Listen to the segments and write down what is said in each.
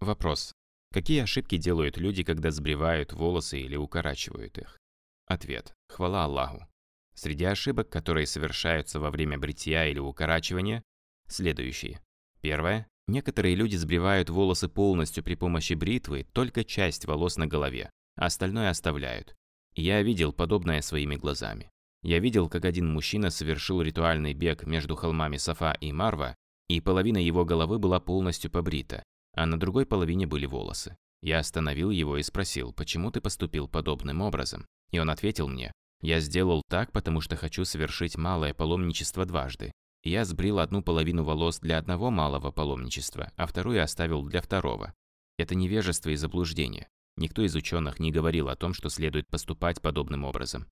Вопрос. Какие ошибки делают люди, когда сбривают волосы или укорачивают их? Ответ. Хвала Аллаху. Среди ошибок, которые совершаются во время бритья или укорачивания, следующие. Первое. Некоторые люди сбривают волосы полностью при помощи бритвы, только часть волос на голове, а остальное оставляют. Я видел подобное своими глазами. Я видел, как один мужчина совершил ритуальный бег между холмами Сафа и Марва, и половина его головы была полностью побрита, а на другой половине были волосы. Я остановил его и спросил, почему ты поступил подобным образом? И он ответил мне, я сделал так, потому что хочу совершить малое паломничество дважды. Я сбрил одну половину волос для одного малого паломничества, а вторую оставил для второго. Это невежество и заблуждение. Никто из ученых не говорил о том, что следует поступать подобным образом.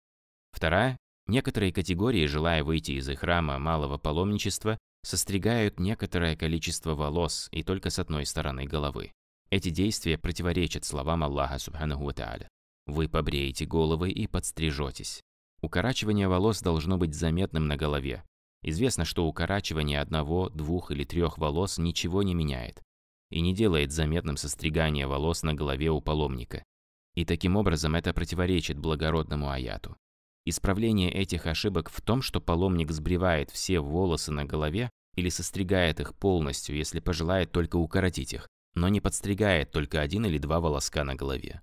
Вторая Некоторые категории, желая выйти из их храма малого паломничества, состригают некоторое количество волос и только с одной стороны головы. Эти действия противоречат словам Аллаха Субханаху Тааля. Вы побреете головы и подстрижетесь. Укорачивание волос должно быть заметным на голове. Известно, что укорачивание одного, двух или трех волос ничего не меняет и не делает заметным состригание волос на голове у паломника. И таким образом это противоречит благородному аяту. Исправление этих ошибок в том, что паломник сбривает все волосы на голове или состригает их полностью, если пожелает только укоротить их, но не подстригает только один или два волоска на голове.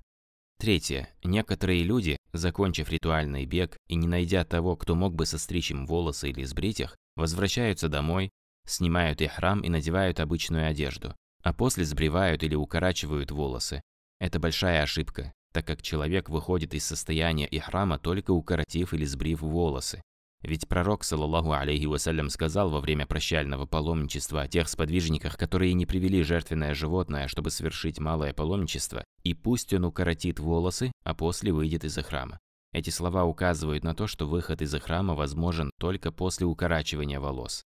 Третье. Некоторые люди, закончив ритуальный бег и не найдя того, кто мог бы состричь им волосы или сбрить их, возвращаются домой, снимают их храм и надевают обычную одежду, а после сбривают или укорачивают волосы. Это большая ошибка, так как человек выходит из состояния ихрама только укоротив или сбрив волосы. Ведь пророк, саллаллаху алейхи вассалям, сказал во время прощального паломничества о тех сподвижниках, которые не привели жертвенное животное, чтобы совершить малое паломничество, и пусть он укоротит волосы, а после выйдет из храма. Эти слова указывают на то, что выход из храма возможен только после укорачивания волос.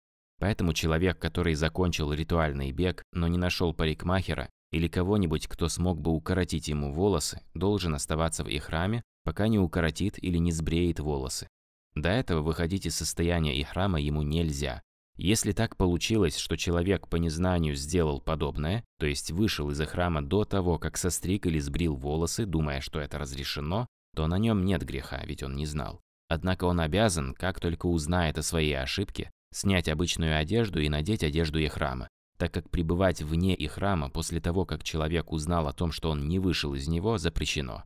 Поэтому человек, который закончил ритуальный бег, но не нашел парикмахера, или кого-нибудь, кто смог бы укоротить ему волосы, должен оставаться в ихраме, пока не укоротит или не сбреет волосы. До этого выходить из состояния ихрама ему нельзя. Если так получилось, что человек по незнанию сделал подобное, то есть вышел из храма до того, как состриг или сбрил волосы, думая, что это разрешено, то на нем нет греха, ведь он не знал. Однако он обязан, как только узнает о своей ошибке, снять обычную одежду и надеть одежду ихрама так как пребывать вне и храма после того, как человек узнал о том, что он не вышел из него, запрещено.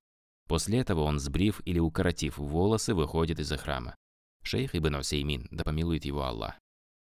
После этого он, сбрив или укоротив волосы, выходит из храма. Шейх Ибн Усеймин, да помилует его Аллах,